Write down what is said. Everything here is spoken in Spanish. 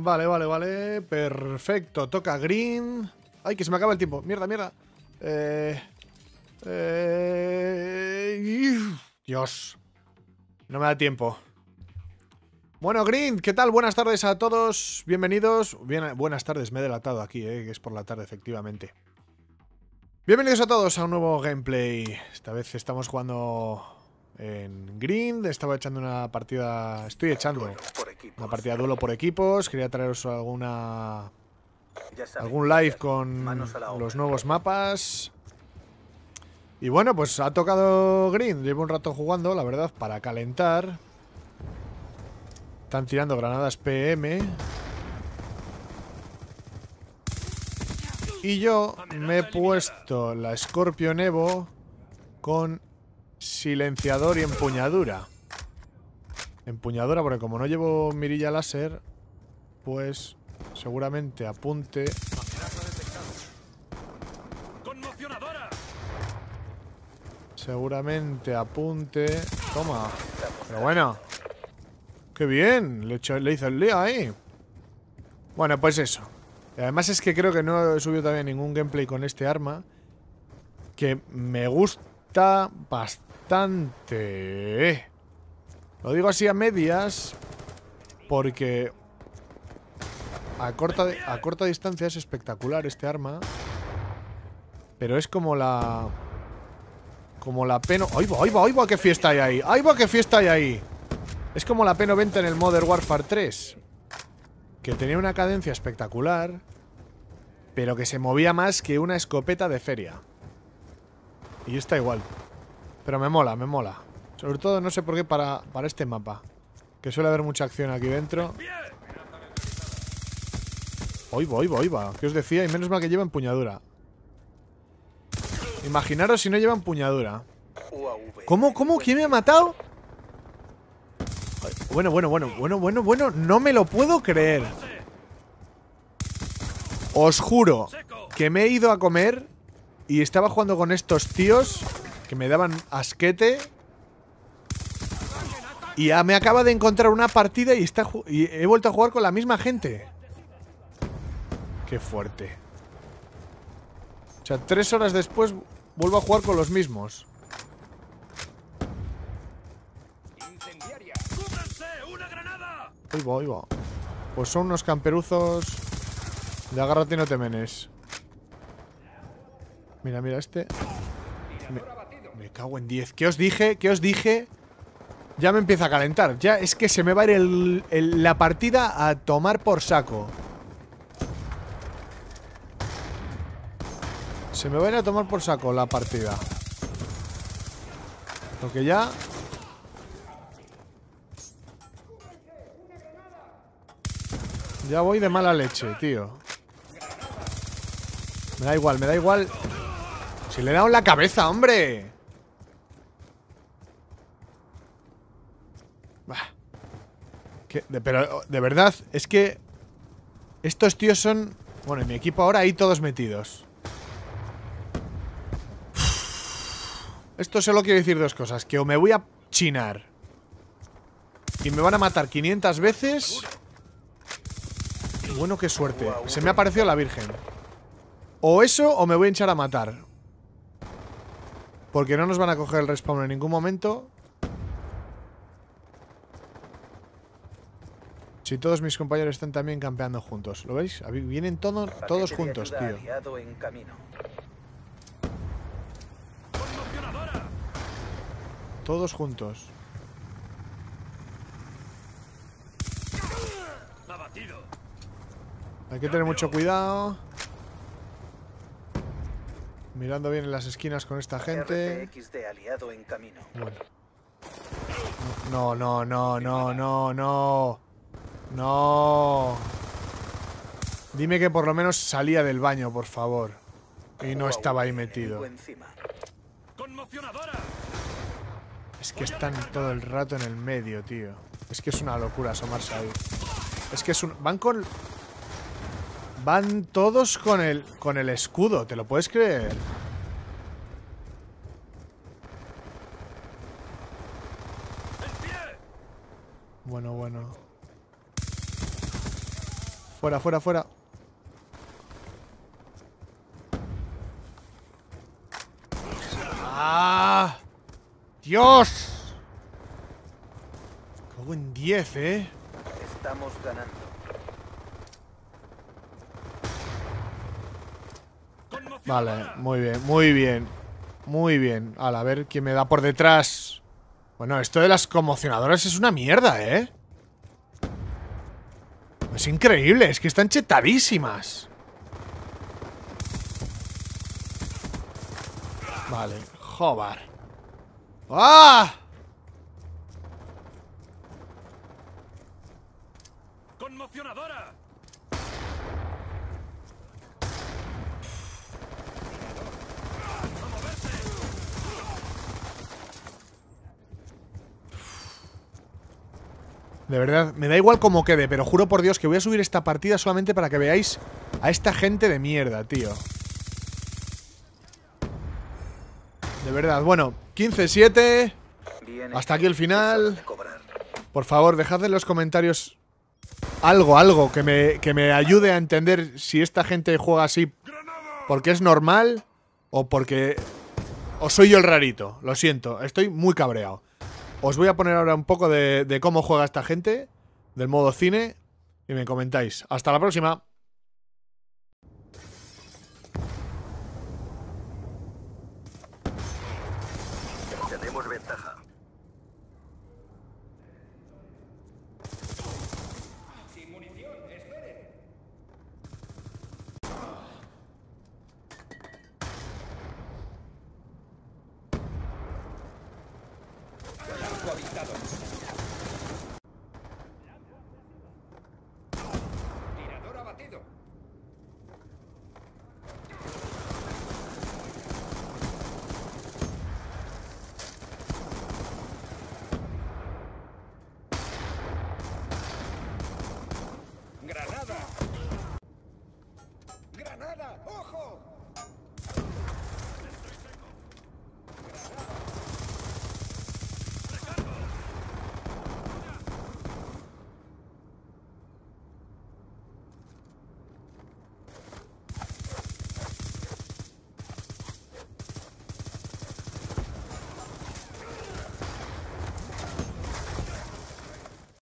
Vale, vale, vale. Perfecto. Toca green. Ay, que se me acaba el tiempo. Mierda, mierda. Eh, eh, Dios. No me da tiempo. Bueno, Green, ¿qué tal? Buenas tardes a todos. Bienvenidos. Bien, buenas tardes, me he delatado aquí, eh, que es por la tarde, efectivamente. Bienvenidos a todos a un nuevo gameplay. Esta vez estamos jugando en Green. Estaba echando una partida... Estoy echando... Una partida duelo por equipos. Quería traeros alguna. algún live con los nuevos mapas. Y bueno, pues ha tocado Green. Llevo un rato jugando, la verdad, para calentar. Están tirando granadas PM. Y yo me he puesto la Scorpio nevo con silenciador y empuñadura. Empuñadora, porque como no llevo mirilla láser, pues seguramente apunte... Seguramente apunte... Toma. Pero bueno. ¡Qué bien! Le, hecho, hizo el lío ahí. Bueno, pues eso. Además es que creo que no he subido todavía ningún gameplay con este arma. Que me gusta bastante. Lo digo así a medias porque a corta, a corta distancia es espectacular este arma. Pero es como la... Como la P... ¡Ay, va, va, ¡Qué fiesta hay ahí! ¡Ay, va, qué fiesta hay ahí! Es como la P90 en el Modern Warfare 3. Que tenía una cadencia espectacular. Pero que se movía más que una escopeta de feria. Y está igual. Pero me mola, me mola. Sobre todo, no sé por qué para, este mapa. Que suele haber mucha acción aquí dentro. Hoy voy, voy, va, va. qué os decía, y menos mal que lleva empuñadura. Imaginaros si no lleva empuñadura. ¿Cómo? ¿Cómo? ¿Quién me ha matado? Bueno, bueno, bueno, bueno, bueno, bueno. No me lo puedo creer. Os juro que me he ido a comer y estaba jugando con estos tíos que me daban asquete y me acaba de encontrar una partida y, está, y he vuelto a jugar con la misma gente. Qué fuerte. O sea, tres horas después vuelvo a jugar con los mismos. Ahí va, ahí va. Pues son unos camperuzos de agárrate y no te menes. Mira, mira este. Me, cago en diez ¿Qué os dije? ¿Qué os dije? Ya me empieza a calentar. Ya es que se me va a ir la partida a tomar por saco. Se me va a ir a tomar por saco la partida. Lo que ya... Ya voy de mala leche, tío. Me da igual, me da igual. Si le he dado en la cabeza, hombre. pero oh, de verdad, es que estos tíos son... Bueno, en mi equipo ahora hay todos metidos. Esto solo quiere decir dos cosas. Que o me voy a chinar. Y me van a matar 500 veces. bueno, qué suerte. Se me ha aparecido la Virgen. O eso o me voy a hinchar a matar. Porque no nos van a coger el respawn en ningún momento. Si todos mis compañeros están también campeando juntos. ¿Lo veis? Vienen todos juntos, tío. Todos juntos. Hay que tener mucho cuidado. Mirando bien en las esquinas con esta gente. No, no, no, no, no, no. No. Dime que por lo menos salía del baño, por favor. Y no estaba ahí metido. Es que están todo el rato en el medio, tío. Es que es una locura asomarse ahí. Es que es un... Van con... Van todos con el, con el escudo, ¿te lo puedes creer? Bueno, bueno. Fuera, fuera, fuera. ¡Ah! ¡Dios! Cago en 10, ¿eh? Estamos ganando. Vale, muy bien, muy bien. Muy bien. a ver quién me da por detrás. Bueno, esto de las conmocionadoras es una mierda, ¿eh? increíble, es que están chetadísimas. Vale, jobar. ¡Ah! ¡Conmocionadora! De verdad, me da igual cómo quede, pero juro por Dios que voy a subir esta partida solamente para que veáis a esta gente de mierda, tío. De verdad, bueno, 15-7. Hasta aquí el final. Por favor, dejad en los comentarios algo, algo que me, que me ayude a entender si esta gente juega así porque es normal o porque... O soy yo el rarito, lo siento, estoy muy cabreado. Os voy a poner ahora un poco de, cómo juega esta gente, del modo cine, y me comentáis. Hasta la próxima.